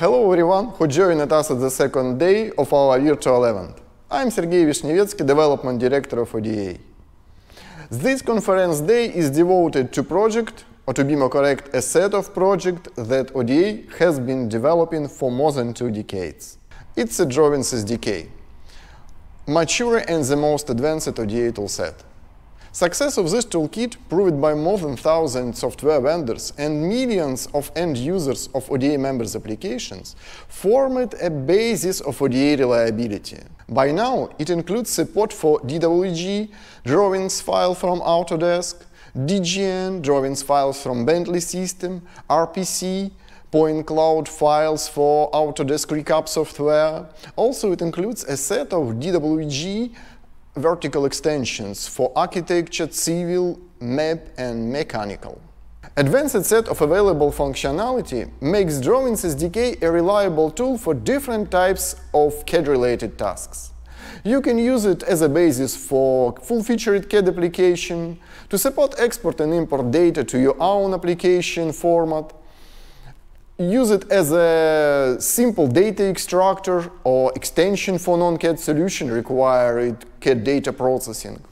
Hello everyone who joined us at the second day of our virtual event. I'm Sergei Vishnevetsky, Development Director of ODA. This conference day is devoted to project, or to be more correct, a set of projects that ODA has been developing for more than two decades. It's a drawings SDK, mature and the most advanced ODA toolset. Success of this toolkit, proved by more than thousand software vendors and millions of end users of ODA members' applications, formed a basis of ODA reliability. By now, it includes support for DWG, drawings file from Autodesk, DGN, drawings files from Bentley System, RPC, point cloud files for Autodesk Recap software. Also, it includes a set of DWG vertical extensions for architecture, civil, map and mechanical. Advanced set of available functionality makes Drawings SDK a reliable tool for different types of CAD-related tasks. You can use it as a basis for full-featured CAD application, to support export and import data to your own application format, use it as a simple data extractor or extension for non-CAD solution requiring CAD data processing.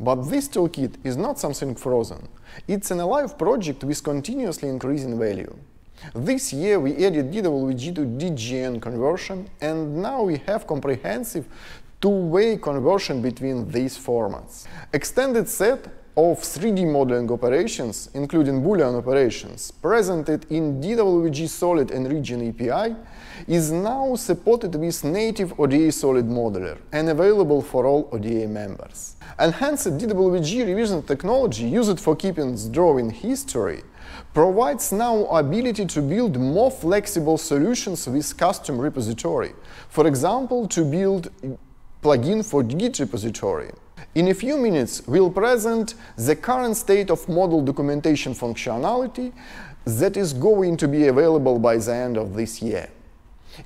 But this toolkit is not something frozen. It's an alive project with continuously increasing value. This year we added DWG to DGN conversion, and now we have comprehensive two-way conversion between these formats. Extended set of 3D modeling operations, including Boolean operations, presented in DWG Solid and Region API, is now supported with native ODA Solid Modeler and available for all ODA members. Enhanced DWG revision technology used for keeping drawing history provides now ability to build more flexible solutions with custom repository. For example, to build plugin for Git repository. In a few minutes, we'll present the current state of model documentation functionality that is going to be available by the end of this year.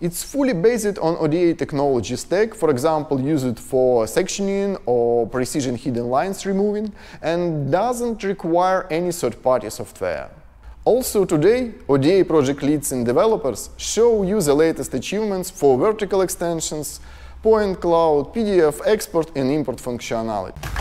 It's fully based on ODA technology stack, for example, used for sectioning or precision hidden lines removing, and doesn't require any third-party software. Also today, ODA project leads and developers show you the latest achievements for vertical extensions, point cloud, PDF export and import functionality.